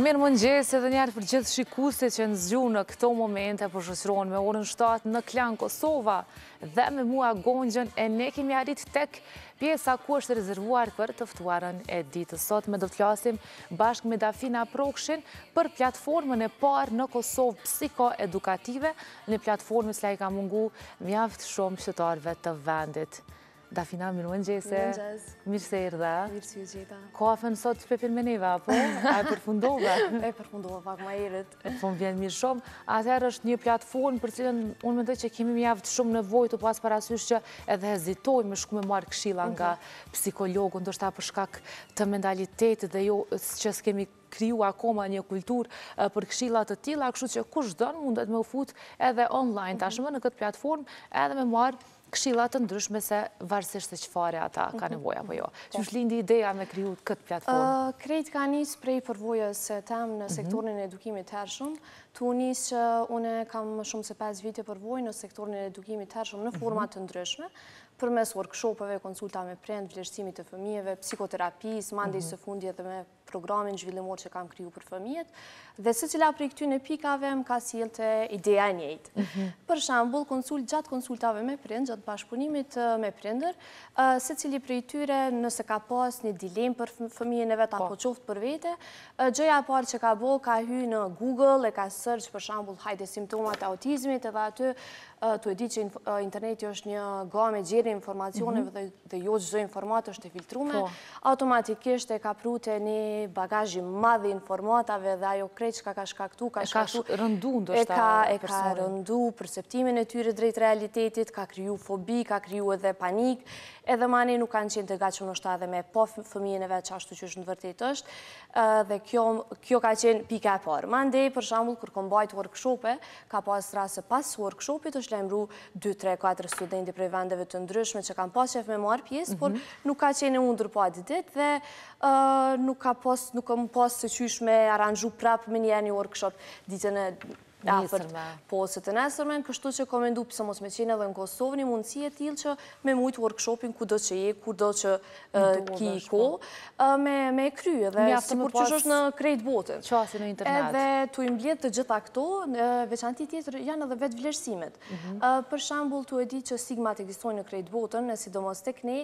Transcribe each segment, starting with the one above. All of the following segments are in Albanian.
Mirë më nëgjesë edhe njerë për gjithë shikuste që në në këto momente për po shësëron me orën 7 në klanë Kosova dhe me mua gongjën e ne kemi arrit tek pjesa ku është rezervuar për tëftuarën e ditë. Sot me do të flasim bashkë me Dafina Prokshin për platformën e parë në Kosovë psikoedukative në platformës la i ka mungu mjaftë shumë qëtarve të vendit. Dafina, mirë më nxese. Mirë nxese. Mirë se i rda. Mirë si u gjitha. Koafën sot të pepin me neve, apo? A e përfundova? E përfundova, pak ma i rrët. Po më vjenë mirë shumë. Atëherë është një platformë për cilën unë mendoj që kemi mi aftë shumë nevoj të pas parasysh që edhe hezitoj me shku me marë këshila nga mhm. psikologu, për shkak të mentalitetit dhe jo që s'kemi kryu akoma një kultur për këshilat të tila, kështu që kush dënë mundet me ufut edhe online, mhm. tashmë në këtë platformë, edhe me marë këshillat të ndryshme se varsisht se qëfare ata ka mhm. nevoja po jo. Po. Që është lindi ideja me kryu të këtë platformë? Krejt ka njësë prej përvojës se tem në mhm. sektorin e edukimit të hershëm. Tu njësë që une kam më shumë se 5 vite përvojë në sektorin e edukimit të hershëm në mhm. format të ndryshme përmes workshopëve, konsulta me prend, vlerësimit të fëmijëve, psikoterapis, mandi së fundi edhe me programin zhvillimor që kam kriju për fëmijet, dhe se cila për i këty në pikave më ka siel të ideja njëjtë. Mhm. Për shambull, konsult, gjatë konsultave me prind, gjatë bashkëpunimit me prindër, se cili për i tyre nëse ka pas një dilem për fëmijen e vetë apo po. qoftë për vete, gjëja parë që ka bo ka hy në Google e ka search për shambull hajde simptomat autizmit edhe aty të e di që interneti është një gamë e gjerë informacioneve mhm. dhe jo gjëzë informatë është e filtrume, po. automatikisht e ka prute një prej bagajin madhi informatave dhe ajo krejt që ka ka shkaktu, ka shkaktu, e ka rëndu perceptimin e tyre drejt realitetit, ka kryu fobi, ka kryu edhe panik, edhe mani nuk kanë qenë të gacim në shtadhe me po fëmijeneve që ashtu që në vërtet është, dhe kjo ka qenë pika e parë. Mandej, për shambull, kër bajtë workshope, ka pas rrasë pas workshopit, është lemru 2, 3, 4 studenti prej vendeve të ndryshme që kanë pas qef me marë pjesë, por mhm. nuk ka qenë undrë po atë ditë dhe nuk ka po nuk kam pas se qysh me aranxhu prap me njerë një workshop ditën e Nesërme. Po, se të nesërme, në kështu që komendu pëse mos me qene edhe në Kosovë, një mundësi e tilë që me mujtë workshopin ku do që je, ku do që ki i ko, me krye dhe si për që është në krejt botën. Qasi në internet. Edhe të imblet të gjitha këto, veçanti tjetër janë edhe vetë vlerësimet. Mhm. Për shambull të e di që sigma e egzistojnë në krejt botën, në sidomos të këni,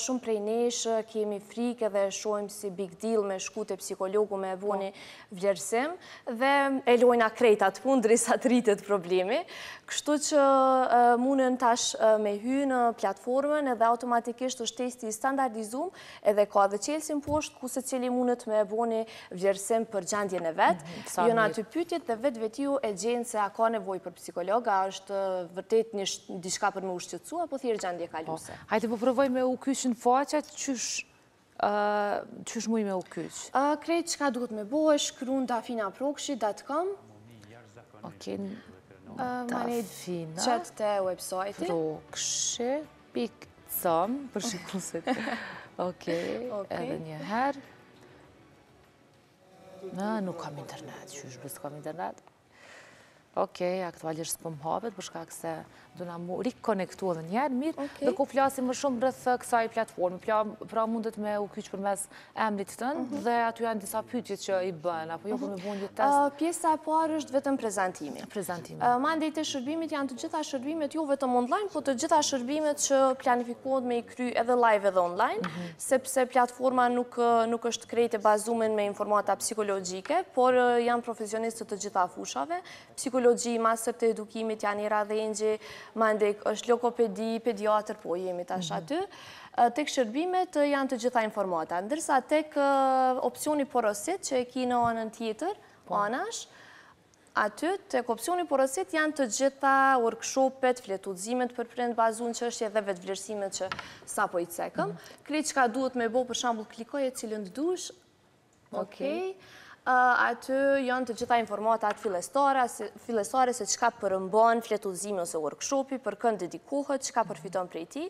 shumë prej neshë kemi frike dhe shojmë si big deal me shkute psikologu me vëni po. vlerësim dhe e lojna krejta atë punë dhe sa të rritet problemi. Kështu që mundën tash me hy në platformën edhe automatikisht është testi standardizum edhe ka dhe qelsin poshtë, ku se qeli mundët me boni vjërsim për gjandje në vetë. Mhm, jo në aty pytjet dhe vetë vetiu e gjenë se a ka nevoj për psikologa, a është vërtet një shka për me ushqetsu, apo thirë gjandje po, kaluse. Hajde Hajte po provoj me u kyshin faqat, qysh qysh mu i u kyq? që ka duhet me bo, shkru në dafina Ok, në tafë, qëtë të website, përdo këshë, pikë të somë, edhe një herë, nuk kam internet, shushë bësë kom internet. Okej, aktualisht pëm hapet, përshkak se duna mu rikonektu edhe njerë mirë, dhe ku flasim më shumë rrëthë uh, kësaj platformë, pra, pra mundet me u kyqë për mes emrit tënë, mhm. dhe aty janë disa pyqit që i bënë, apo jo përme mhm. bunë një test? Uh, pjesa e parë është vetëm prezentimi. Prezentimi. Uh, Mandejt e shërbimit janë të gjitha shërbimit, jo vetëm online, po të gjitha shërbimit që planifikohet me i kry edhe live edhe online, mhm. sepse platforma nuk është krejt e bazumen me informata psikologjike, por janë profesionistë të gjitha fushave, psikologjike psikologi, masër të edukimit, janë i radhengje, ma ndek është lokopedi, pediatër, po jemi tash mhm. aty. Tek shërbimet janë të gjitha informata, ndërsa tek opcioni porosit që e ki në anën tjetër, po. Po anash, aty tek opcioni porosit janë të gjitha workshopet, fletuzimet për prendë bazun që është edhe vetë vlerësimet që sa po i cekëm. Mhm. Kri që ka duhet me bo për shambull klikoj e cilën të dush, okej. Eh, aty janë të gjitha informatat filestare se qka përëmbon fletuzimi ose workshopi, për kënd dedikuhët, qka përfiton prej ti,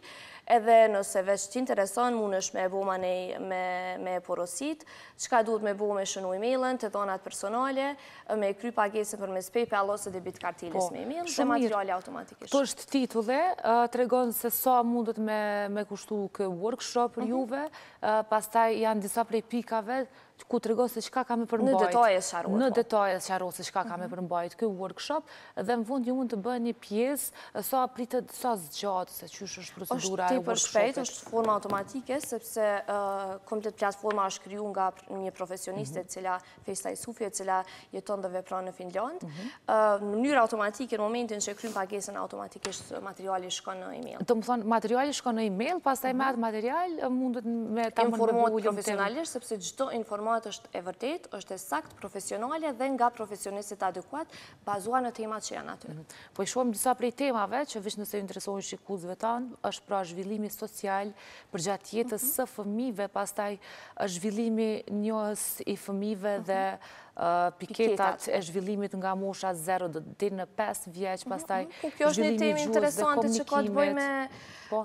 edhe nëse veç t'intereson, më është me e boma me porosit, qka duhet me bo me shënu e-mailën, të donat personale, me kry pagesën për po, me spejpe, alose dhe bit kartilis me e-mailën, dhe materiale automatikisht. Po, shumë, të është titullë, eh, të regonë se sa mundet me kushtu kë workshop për mhm. juve, eh, pastaj janë disa prej pikave, ku të rego se qka ka me përmbajt. Në detoje së qarru. Në po. detoje së qarru se qka ka me mhm. përmbajt këj workshop, dhe në fund ju mund të bë një pjesë, sa pritët, sa zgjatë, se qysh është procedura e workshopet. është të për përshpejt, është forma automatike, sepse komplet platforma është kryu nga një profesioniste, mhm. cila Fejsta i Sufje, cila jeton dhe vepra në Finland. Mhm. Në njërë automatike, në momentin që krymë pagesën automatikisht materiali shkon në e-mail informohet është e vërtet, është e sakt profesionale dhe nga profesionistit adekuat bazua në temat që janë aty. Mhm. Po i shumë disa prej temave që vishë nëse ju interesohin shikuzve tanë, është pra zhvillimi social për gjatë jetës mhm. së fëmive, pastaj zhvillimi njës i fëmive mhm. dhe piketat e zhvillimit nga mosha 0 dhe dhe në 5 vjeq, mhm, pas taj zhvillimit gjurës po, dhe komikimet. Kjo është një që ka të bëjmë me po.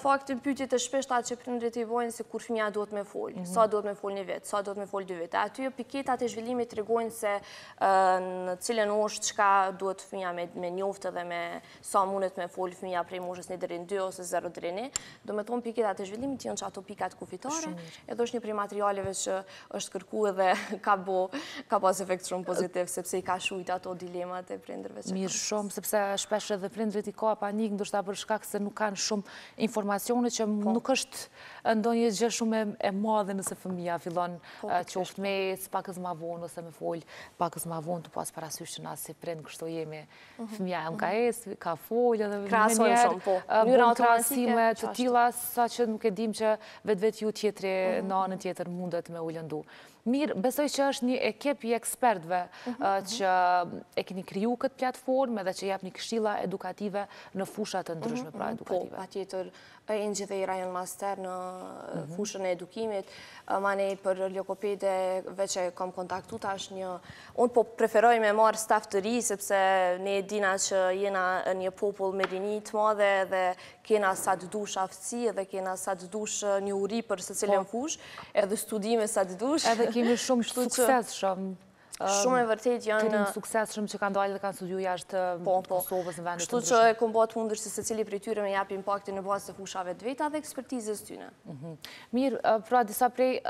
faktin pyqit e shpesht atë që përnë i vojnë se kur fëmija do të me folë, mhm. sa do të me folë një vetë, sa do të me folë dy vetë. Aty piketat e zhvillimit të regojnë se në cilën është që ka do të me njoftë dhe me sa mundet me folë fëmija prej moshës një dërin 2 ose 0 1 do me tonë piketat e zhvillimit janë që ato pikat kufitare, edhe është një prej materialeve që ës ka pas efekt shumë pozitiv, sepse i ka shujt ato dilemat e prindrëve që Mirë shumë, sepse shpeshe dhe prindrët i ka panik, ndoshta për shkak se nuk kanë shumë informacionit që po. nuk është ndonjë gjë shumë e madhe nëse fëmija fillon që ofë me pakës ma vonë ose me folë pakës ma vonë të pas parasyshë në asë prind kështo jemi mhm. fëmija mhm. po. e më ka esë, ka folë edhe njërë në transime të tila sa që nuk e dim që vetë vetë ju tjetëri mhm. në anën tjetër mundet me ullëndu. Mirë, besoj që është një ekip i ekspertve që e kini kriju këtë platformë edhe që japë një këshila edukative në fushat të ndryshme pra edukative. Po, pa tjetër, e në gjithë e i rajon master në Mhm. fushën e edukimit, manej për ljokopede, veqe kom kontaktu tash një, unë po preferoj me marë staf të ri, sepse ne dina që jena një popull me rinit madhe dhe kena sa të dush aftësi dhe kena sa të dush një uri për së cilën po. fush, edhe studime sa të dush. Edhe kemi shumë shtu që... Ehm, shumë e janë... Të një eh, sukses shumë që kanë dojnë dhe kanë studiu jashtë eh, po, po. Kosovës në vendet të ndryshme. të që e të të se se të të të të të të të të të të të të të të të të të Mirë, eh, pra disa prej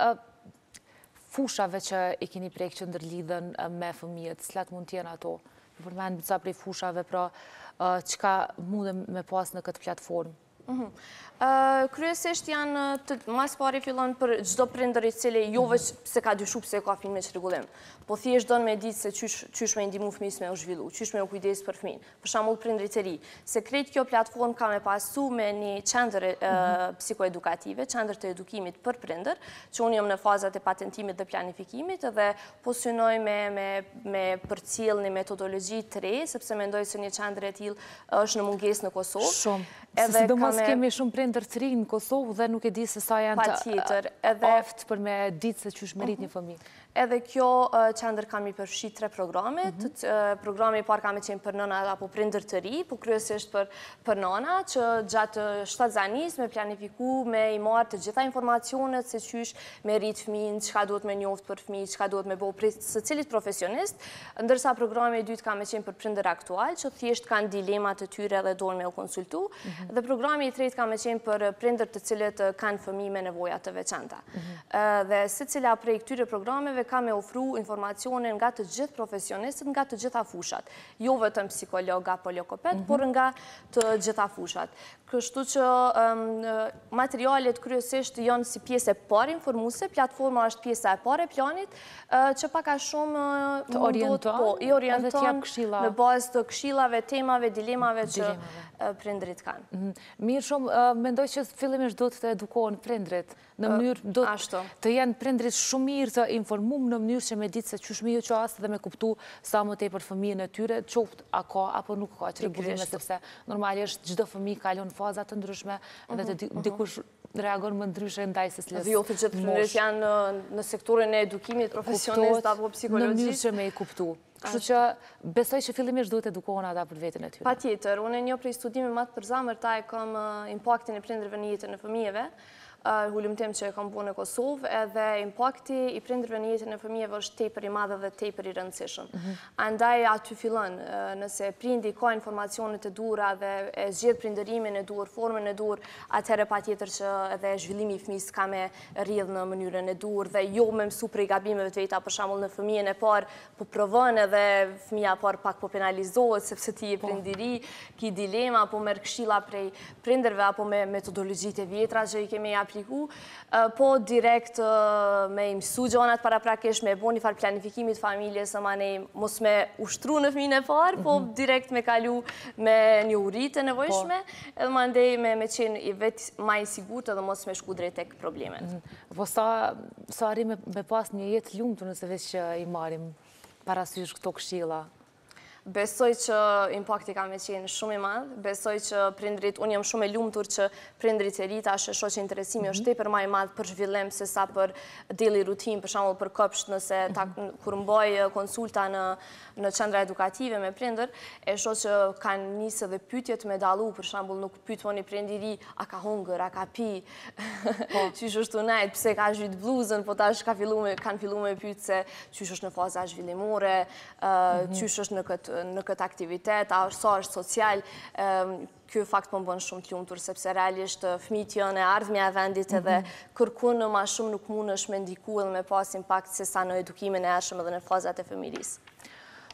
fushave që i keni prej që ndërlidhen me fëmijet, slatë mund tjena ato, përmenë disa prej fushave, pra që ka përmenë me pasë në këtë platformë? Mhm. Kryesisht janë, mas pari fillon për gjdo prinder i cili jo mhm. se ka dyshu Pse ka fin me që regullim, po thjesht don me ditë se qysh me indimu Fmis me u zhvillu, qysh me u kujdes për fëmin, për shamull prinder i të ri. Se kretë kjo platform ka me pasu me një qender mhm. psikoedukative, qender të edukimit për prinder, që unë jëmë në fazat e patentimit dhe planifikimit dhe posynoj me për cilë një metodologi të re, sepse me se një qender e til është në munges në Kosovë. Shumë, se si do pas kemi shumë prindër të në Kosovë dhe nuk e di se sa janë të aftë për me ditë se që shmerit një mhm. familë. Edhe kjo qëndër kam i përfshi tre programet. Programet i parë kam i qenë për nëna apo për ndër të ri, po kryesisht për nëna, që gjatë shtatë zanis me planifiku, me i marë të gjitha informacionet, se qysh me rritë fminë, qka duhet me njoftë për fminë, qka duhet me bo së cilit profesionist. Ndërsa programet i dytë kam i qenë për për ndër aktual, që thjesht kanë dilemat të tyre dhe dojnë me u konsultu. Mhm. Dhe programet i tretë kam i qenë për për ndër të cilit kanë fëmi me nevojat të veçanta. Mhm. Dhe prej këtyre ka me ofru informacione nga të gjithë profesionistët, nga të gjitha fushat. Jo vetëm psikologa poliokopet, mhm. por nga të gjitha fushat. Kështu që materialet kryesisht janë si pjese par informuse, platforma është pjese e pare planit, që paka shumë të orienton po, në bazë të kshilave, temave, dilemave që prindrit kanë. Mhm. Mirë shumë, mendoj që fillimisht do të edukohen prindrit, në mënyrë do të jenë prindrit mirë të informu, minimum në mënyrë që me ditë se qëshmi ju qasë dhe me kuptu sa më tej për fëmijën e tyre, qoftë a ka apo nuk ka që regullime, sepse normalisht gjdo fëmi kalon fazat të ndryshme dhe të mhm, mhm. dikush reagon më ndryshe në dajë sësles. Dhe jo të gjithë përmërës janë uh, në sektorin e edukimit profesionist apo psikologisht. Në mënyrë që me i kuptu. Kështu që besoj që fillim duhet edukohon ata për vetën e tyre. Pa tjetër, unë e një prej studimi matë përzamër ta e uh, impaktin e prindrëve një jetën e fëmijeve, hullumtim që e kam punë në Kosovë, edhe impakti i prindrëve një jetën e fëmijëve është tejpër i madhe dhe tejpër i rëndësishëm. Andaj aty fillën, nëse prindi ka informacionet e dura dhe e zgjith prindërimin e dur, formën e dur, atëherë pa tjetër që edhe zhvillimi i fëmijës ka me rridhë në mënyrën e dur dhe jo me mësu prej gabimeve të vejta, për shamull në fëmijën e par po provën edhe fëmija par pak po penalizohet, sepse ti e po. prindiri, ki dilema, po me rëkshila prej prindërve, apo me metodologjit e vjetra që i kemi po direkt me imësu gjonat para prakesh, me bo një farë planifikimit familjes, e ma ne mos me ushtru në fmine parë, po mhm. direkt me kalu me një urit e nevojshme, po. edhe ma ndej me qenë i vetë ma i sigurët edhe mos me shku drejt e kë problemet. Po sa arim me pas një jetë ljumë të nëse veç që i marim parasysh këto këshila? besoj që impakti ka me qenë shumë i madhë, besoj që prindrit, unë jam shumë e lumëtur që prindrit e rita, e shoqë interesimi është mhm. tepër ma i madhë për zhvillem, se sa për deli rutin, për shamull për këpsht, nëse ta mhm. kërmboj konsulta në qendra edukative me prindr, e shoqë që kanë njëse dhe pytjet me dalu, për shamull nuk pytë një prindiri, a ka hungër, a ka pi, po. që është të najtë, pse ka zhvit bluzën, po ta është kanë fillu me pytë se që është në faza zhvillimore, mhm. që është në këtë në këtë aktivitet, a është sa është social, kjo fakt më bënë shumë të ljumëtur, sepse realisht fmit jënë e ardhme e vendit edhe mhm. kërkunë në ma shumë nuk mund është me ndiku edhe me pas impact se sa në edukimin e ashëm edhe në fazat e familisë.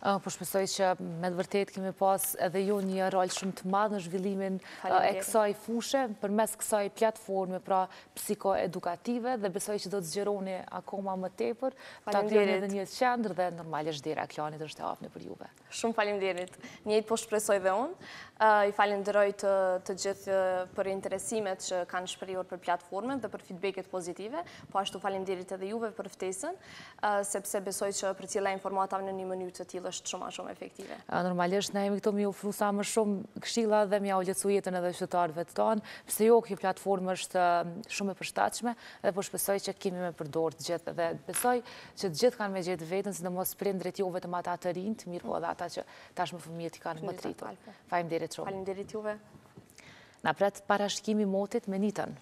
Ah, po shpesoj që me të vërtet kemi pas edhe ju një rol shumë të madhë në zhvillimin ah, e kësaj fushë, për mes kësaj platforme, pra psikoedukative, dhe besoj që do të zgjeroni akoma më tepër, të akljeni edhe një të qendrë dhe normalisht dira, klanit është e afne për juve. Shumë falim dirit. Njëjtë po shpresoj dhe unë, ah, i falim dëroj të gjithë për interesimet që kanë shperior për platformen dhe për feedbacket pozitive, po ashtu falim dirit edhe juve për ftesën, sepse besoj që për cila në një mënyrë të tjilë është shumë a shumë efektive. Normalisht, ne jemi këto mi ofru sa më shumë këshila dhe mi aullëcu jetën edhe qëtëtarëve të tonë, pëse jo, kjo platformë është um, shumë e përshtachme dhe po shpesoj që kemi me përdorë të gjithë dhe pësoj që të gjithë kanë me gjithë vetën si në mos prind dret juve të mata të rinë të mirë po dhe ata që tash më fëmijët i kanë më tritur. Falim dirit shumë. Falim dirit juve. Na pret parashkimi motit me nitën.